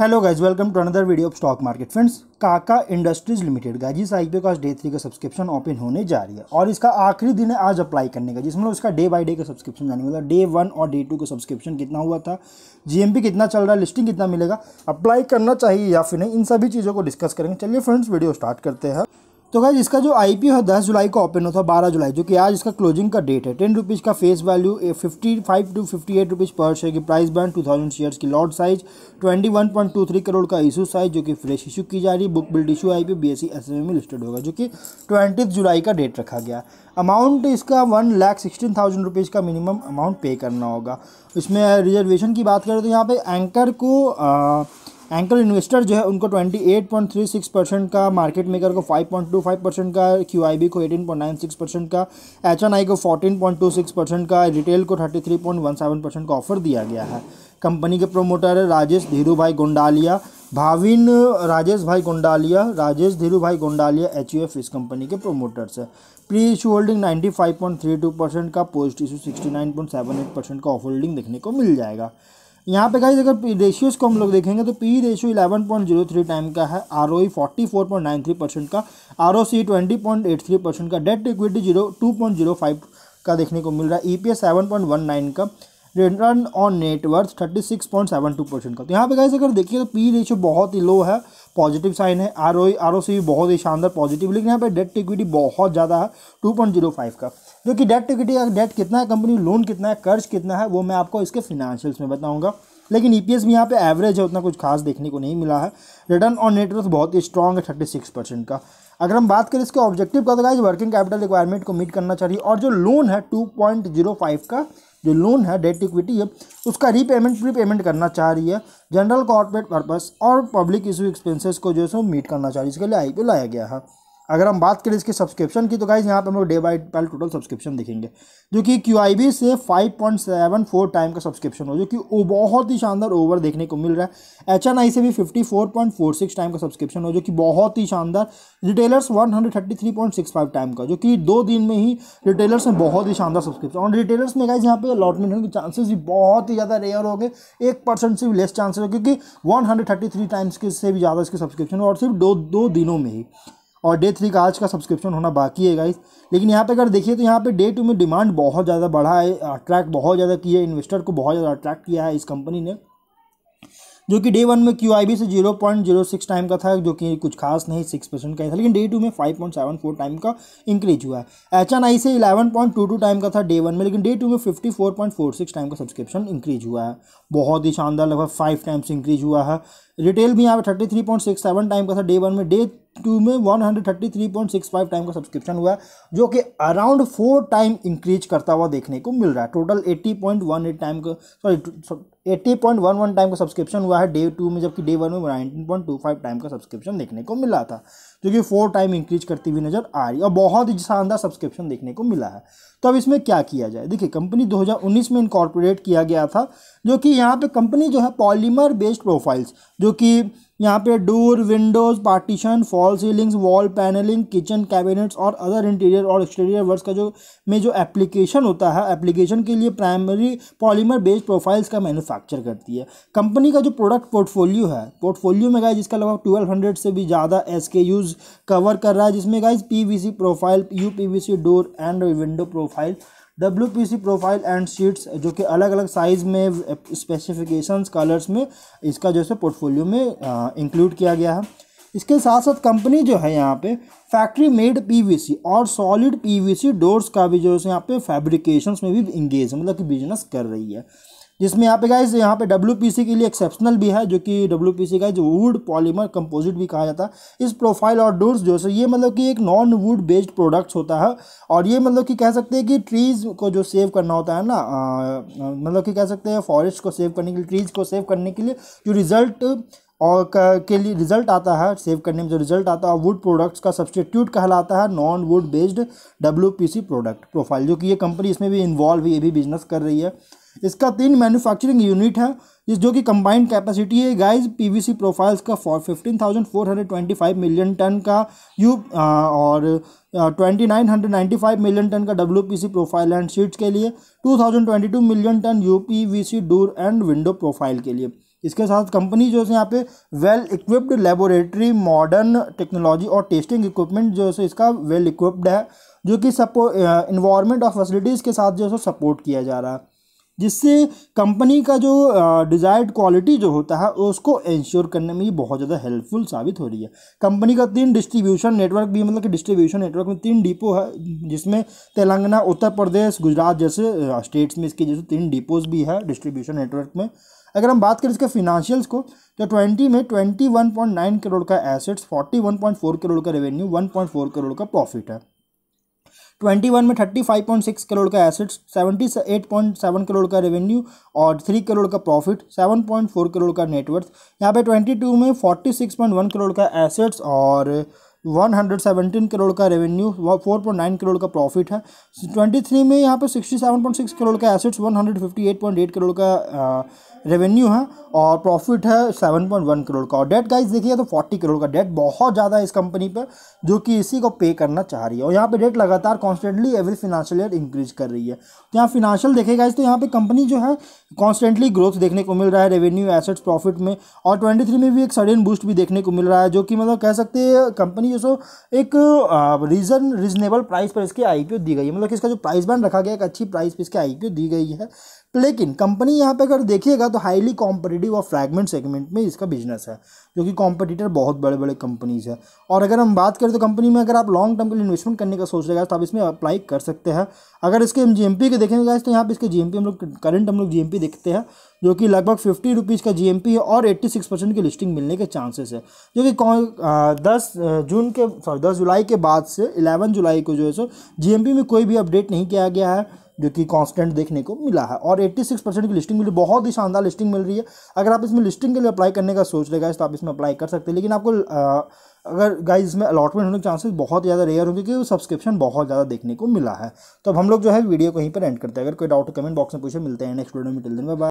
hello guys welcome to another video of stock market friends Kaka industries limited का जिस आई का डे थ्री का सब्सक्रिप्शन ओपन होने जा रही है और इसका आखिरी दिन है आज अप्लाई करने का जिसमें उसका डे बाय डे का सब्सक्रिप्शन जाने वाला डे वन और डे टू का सब्सक्रिप्शन कितना हुआ था जीएमपी कितना चल रहा है लिस्टिंग कितना मिलेगा अप्लाई करना चाहिए या फिर नहीं इन सभी चीज़ों को डिस्कस करेंगे चलिए फ्रेंड्स वीडियो स्टार्ट करते हैं तो गाइज इसका जो आई पी है दस जुलाई को ओपन होता है बारह जुलाई जो कि आज इसका क्लोजिंग का डेट है टेन रुपीज़ का face value fifty five to fifty eight rupees पर शेयर की price band two thousand shares की lot size twenty one point two three crore का इशू साइज जो कि फ्रेश इशू की जा रही है book build issue I P B S C S M में लिस्टेड होगा जो कि ट्वेंटी जुलाई का डेट रखा गया अमाउंट इसका one lakh sixteen thousand rupees का मिनिमम अमाउंट पे करना होगा इसमें रिजर्वेशन की बात करें तो यहाँ पर एंकर को आ, एंकर इन्वेस्टर जो है उनको 28.36 परसेंट का मार्केट मेकर को 5.25 परसेंट का क्यू को 18.96 परसेंट का एच को 14.26 परसेंट का रिटेल को 33.17 परसेंट का ऑफर दिया गया है कंपनी के प्रोमोटर है राजेश धीरू भाई गोंडालिया भाविन राजेश भाई गोंडालिया राजेश धीरू भाई गोंडालिया एच इस कंपनी के प्रोमोटर्स है प्री इशू होल्डिंग 95.32 परसेंट का पोस्ट इशू 69.78 परसेंट का ऑफ होल्डिंग देखने को मिल जाएगा यहाँ पे गाइज अगर रेशियोज़ को हम लोग देखेंगे तो P ratio eleven point zero three time का है R O forty four point nine three percent का R O C twenty point eight three percent का debt equity zero two point zero five का देखने को मिल रहा है E P S seven point one nine का return on net worth thirty six point seven two percent का तो यहाँ पे गाइज अगर देखिए तो पी रेशियो बहुत ही लो है पॉजिटिव साइन है R O R O C भी बहुत ही शानदार पॉजिटिव लेकिन यहाँ पे डेट इक्विटी बहुत ज़्यादा है टू पॉइंट जीरो फाइव का जो कि डेट इक्विटी का डेट कितना है कंपनी लोन कितना है कर्ज कितना है वो मैं आपको इसके फिनेंशियल्स में बताऊँगा लेकिन ई पी एस भी यहाँ पे एवरेज है उतना कुछ खास देखने को नहीं मिला है रिटर्न ऑन नेटवर्क बहुत ही स्ट्रॉन्ग है थर्टी सिक्स परसेंट का अगर हम बात करें इसके ऑब्जेक्टिव का तो गाइज वर्किंग कैपिटल रिक्वायरमेंट को मीट करना चाहिए और जो लोन है टू पॉइंट जीरो फाइव का जो लोन है डेट इक्विटी है उसका रीपेमेंट प्री पेमेंट करना चाह रही है जनरल कॉर्पोरेट पर्पस और पब्लिक इशू एक्सपेंसेस को जो है सो मीट करना चाह रही है इसके लिए आई लाया गया है अगर हम बात करें इसके सब्सक्रिप्शन की तो गाइज यहाँ पे हम लोग day by by total subscription देखेंगे जो कि क्यू से 5.74 टाइम का सब्सक्रिप्शन हो जो कि बहुत ही शानदार ओवर देखने को मिल रहा है एच से भी 54.46 टाइम का सब्सक्रिप्शन हो जो कि बहुत ही शानदार रिटेलर्स 133.65 टाइम का जो कि दो दिन में ही रिटेलर्स में बहुत ही शानदार सब्सक्रिप्शन और रिटेलर्स में गाइज यहाँ पे अलॉटमेंट होने के चांसेस भी बहुत ही ज़्यादा रेयर हो गए एक परसेंट से भी लेस चांसेस हो क्योंकि वन टाइम्स के से भी ज़्यादा इसके सब्सक्रिप्शन और सिर्फ दो दो दिनों में ही और डे थ्री का आज का सब्सक्रिप्शन होना बाकी है गाइस लेकिन यहाँ पे अगर देखिए तो यहाँ पे डे टू में डिमांड बहुत ज़्यादा बढ़ा है अट्रैक्ट बहुत ज़्यादा किया है इन्वेस्टर को बहुत ज़्यादा अट्रैक्ट किया है इस कंपनी ने जो कि डे वन में क्यू आई बी से zero point zero six time का था जो कि कुछ खास नहीं सिक्स परसेंट का था लेकिन डे टू में five point seven four time का इंक्रीज हुआ है एच एन आई से eleven point two two time का था डे वन में लेकिन डे टू में fifty four point four six time का सब्सक्रिप्शन इंक्रीज हुआ है बहुत ही शानदार लगभग फाइव टाइम्स इंक्रीज हुआ है रिटेल भी यहाँ पर thirty three point six seven time का था डे वन में डे टू में 133.65 टाइम का सब्सक्रिप्शन हुआ जो कि अराउंड फोर टाइम इंक्रीज करता हुआ देखने को मिल रहा है टोटल 80.18 टाइम का सॉरी 80.11 टाइम का सब्सक्रिप्शन हुआ है डे टू में जबकि डे वन में 19.25 टाइम का सब्सक्रिप्शन देखने को मिला था जो कि फोर टाइम इंक्रीज करती हुई नजर आ रही है और बहुत ही शानदार सब्सक्रिप्शन देखने को मिला है तो अब इसमें क्या किया जाए देखिए कंपनी 2019 में इनकॉर्पोरेट किया गया था जो कि यहाँ पे कंपनी जो है पॉलीमर बेस्ड प्रोफाइल्स जो कि यहाँ पे door windows partition fall ceilings wall panelling kitchen cabinets और अदर इंटीरियर और एक्सटीरियर वर्क का जो में जो एप्लीकेशन होता है एप्लीकेशन के लिए प्राइमरी पॉलीमर बेस्ड प्रोफाइल्स का मैन्युफैक्चर करती है कंपनी का जो प्रोडक्ट पोर्टफोलियो है पोर्टफोलियो में गए जिसका लगभग ट्वेल्व हंड्रेड से भी ज़्यादा एस के यूज़ कवर कर रहा है जिसमें guys PVC profile U door and window profile W profile and sheets जो कि अलग अलग साइज में स्पेसिफिकेशंस कलर्स में इसका जो है पोर्टफोलियो में इंक्लूड किया गया है इसके साथ साथ कंपनी जो है यहाँ पे फैक्ट्री मेड पीवीसी और सॉलिड पीवीसी डोर्स का भी जो है यहाँ पे फैब्रिकेशंस में भी इंगेज मतलब कि बिजनेस कर रही है जिसमें यहाँ पे गाइज यहाँ पे डब्ल्यू के लिए एक्सेप्शनल भी है जो कि W P C wood polymer composite भी कहा जाता है इस प्रोफाइल और डोर्स जो है ये मतलब कि एक नॉन वुड बेस्ड प्रोडक्ट्स होता है और ये मतलब कि कह सकते हैं कि ट्रीज़ को जो सेव करना होता है ना मतलब कि कह सकते हैं फॉरेस्ट को सेव करने के लिए ट्रीज़ को सेव करने के लिए जो रिज़ल्ट और के लिए रिजल्ट आता है सेव करने में जो रिजल्ट आता है वुड प्रोडक्ट्स का सब्सटीट्यूट कहलाता है non wood based W product profile जो कि ये कंपनी इसमें भी इन्वॉल्व है ये भी बिजनेस कर रही है इसका तीन मैन्युफैक्चरिंग यूनिट है जिस जो कि कंबाइंड कैपेसिटी है गाइस पीवीसी प्रोफाइल्स का for fifteen thousand four hundred twenty five million ton का यू और twenty nine hundred ninety five million ton का W P C profile and sheets के लिए two thousand twenty two million ton U P V C door and window profile के लिए इसके साथ company जो है यहाँ पे well equipped laboratory modern technology और टेस्टिंग इक्विपमेंट जो है इसका वेल इक्विप्ड है जो कि सपो इन्वायरमेंट और फैसिलिटीज़ के साथ जो है सपोर्ट किया जा रहा है जिससे कंपनी का जो डिज़ायर्ड क्वालिटी जो होता है उसको इंश्योर करने में ये बहुत ज़्यादा हेल्पफुल साबित हो रही है कंपनी का तीन डिस्ट्रीब्यूशन नेटवर्क भी मतलब कि डिस्ट्रीब्यूशन नेटवर्क में तीन डिपो है जिसमें तेलंगाना उत्तर प्रदेश गुजरात जैसे स्टेट्स में इसके जैसे तीन डिपोज भी है डिस्ट्रीब्यूशन नेटवर्क में अगर हम बात करें इसके फिनांशियल्स को तो ट्वेंटी में ट्वेंटी करोड़ का एसेट्स फोर्टी करोड़ का रेवेन्यू वन करोड़ का प्रॉफिट है ट्वेंटी वन में thirty five point six crore का assets seventy eight point seven crore का रेवेन्यू और थ्री करोड़ का profit seven point four crore का नेटवर्थ यहाँ पे ट्वेंटी टू में forty six point one crore का एसेट्स और 117 करोड़ का रेवेन्यू 4.9 करोड़ का प्रॉफिट है 23 में यहाँ पे 67.6 करोड़ का एसेट्स 158.8 करोड़ का रेवेन्यू है और प्रॉफिट है 7.1 करोड़ का और डेट गाइस देखिए तो 40 करोड़ का डेट बहुत ज़्यादा है इस कंपनी पर जो कि इसी को पे करना चाह रही है और यहाँ पे डेट लगातार constantly every financial year increase कर रही है तो यहाँ फिनेंशियल देखेगा इस तो यहाँ पर कंपनी जो है कॉन्स्टेंटली ग्रोथ देखने को मिल रहा है रेवेन्यू एसेट्स प्रॉफिट में और ट्वेंटी में भी एक सडन बूस्ट भी देखने को मिल रहा है जो कि मतलब कह सकते हैं कंपनी है सो एक रीज़न रीजनेबल प्राइस पर इसकी आईपीओ दी गई है मतलब कि इसका जो प्राइस बैंड रखा गया एक अच्छी प्राइस पर इसकी आईपीओ दी गई है तो लेकिन कंपनी यहाँ पे अगर देखिएगा तो हाईली कॉम्पिटिटिव और फ्रैगमेंट सेगमेंट में इसका बिजनेस है जो कि कॉम्पिटिटर बहुत बड़े बड़े कंपनीज है और अगर हम बात करें तो कंपनी में अगर आप लॉन्ग टर्म के लिए इन्वेस्टमेंट करने का सोच रहे हैं तो आप इसमें अप्लाई कर सकते हैं अगर इसके हम जी एम पी के देखेंगे तो यहाँ पर इसके जी एम पी हम लोग करंट हम लोग जी एम पी देखते हैं जो कि लगभग फिफ्टी रुपीज़ का जी है और एट्टी सिक्स परसेंट की लिस्टिंग मिलने के चांसेस है जो कि कौन दस जून के सॉरी दस जुलाई के बाद से इलेवन जुलाई को जो है सो जी में कोई भी अपडेट नहीं किया गया है जो कि कांस्टेंट देखने को मिला है और 86 परसेंट की लिस्टिंग मिली बहुत ही शानदार लिस्टिंग मिल रही है अगर आप इसमें लिस्टिंग के लिए अप्लाई करने का सोच रहे तो आप इसमें अप्लाई कर सकते हैं लेकिन आपको अगर गाइज इसमें अलॉटमेंट होने के चांसेस बहुत ज़्यादा रेयर होंगे क्योंकि सब्सक्रिप्शन बहुत ज़्यादा देखने को मिला है तो अब हम लोग जो है वीडियो को यहीं पर एंड करते हैं अगर कोई डाउट कमेंट बॉक्स में पूछे मिलते हैं नेक्स्ट वीडियो में टिल दिन बाय